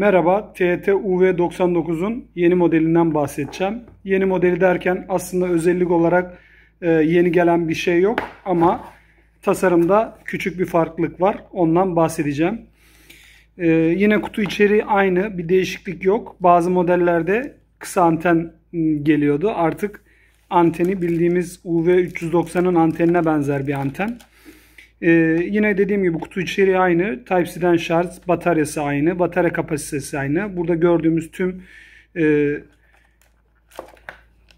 Merhaba, TET UV99'un yeni modelinden bahsedeceğim. Yeni modeli derken aslında özellik olarak e, yeni gelen bir şey yok ama tasarımda küçük bir farklılık var. Ondan bahsedeceğim. E, yine kutu içeriği aynı, bir değişiklik yok. Bazı modellerde kısa anten geliyordu. Artık anteni bildiğimiz UV390'ın antenine benzer bir anten. Ee, yine dediğim gibi kutu içeriği aynı. Type-C'den şarj, bataryası aynı, batarya kapasitesi aynı. Burada gördüğümüz tüm e,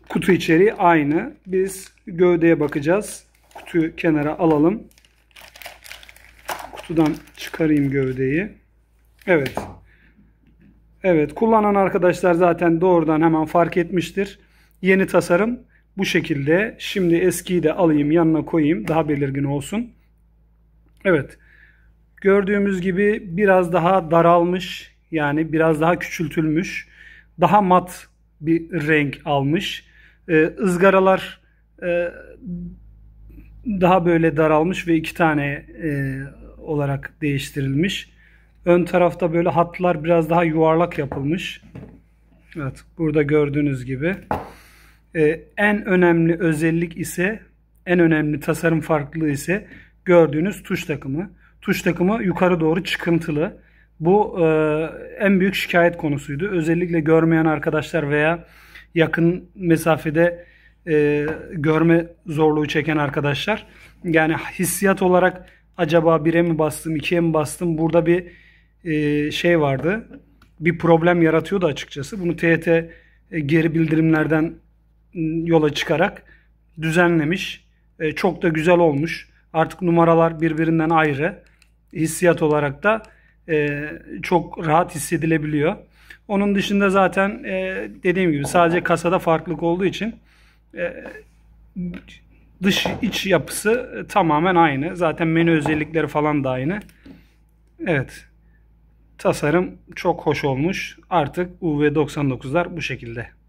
kutu içeriği aynı. Biz gövdeye bakacağız. Kutuyu kenara alalım. Kutudan çıkarayım gövdeyi. Evet. Evet kullanan arkadaşlar zaten doğrudan hemen fark etmiştir. Yeni tasarım bu şekilde. Şimdi eskiyi de alayım yanına koyayım daha belirgin olsun. Evet. Gördüğümüz gibi biraz daha daralmış yani biraz daha küçültülmüş, daha mat bir renk almış. Ee, ızgaralar e, daha böyle daralmış ve iki tane e, olarak değiştirilmiş. Ön tarafta böyle hatlar biraz daha yuvarlak yapılmış. Evet, burada gördüğünüz gibi. Ee, en önemli özellik ise, en önemli tasarım farklılığı ise gördüğünüz tuş takımı. Tuş takımı yukarı doğru çıkıntılı. Bu e, en büyük şikayet konusuydu. Özellikle görmeyen arkadaşlar veya yakın mesafede e, görme zorluğu çeken arkadaşlar. Yani hissiyat olarak acaba 1'e mi bastım, 2'ye mi bastım? Burada bir e, şey vardı. Bir problem yaratıyordu açıkçası. Bunu TYT e, geri bildirimlerden ıı, yola çıkarak düzenlemiş. E, çok da güzel olmuş. Artık numaralar birbirinden ayrı. Hissiyat olarak da e, çok rahat hissedilebiliyor. Onun dışında zaten e, dediğim gibi sadece kasada farklılık olduğu için e, dış iç yapısı e, tamamen aynı. Zaten menü özellikleri falan da aynı. Evet. Tasarım çok hoş olmuş. Artık UV99'lar bu şekilde.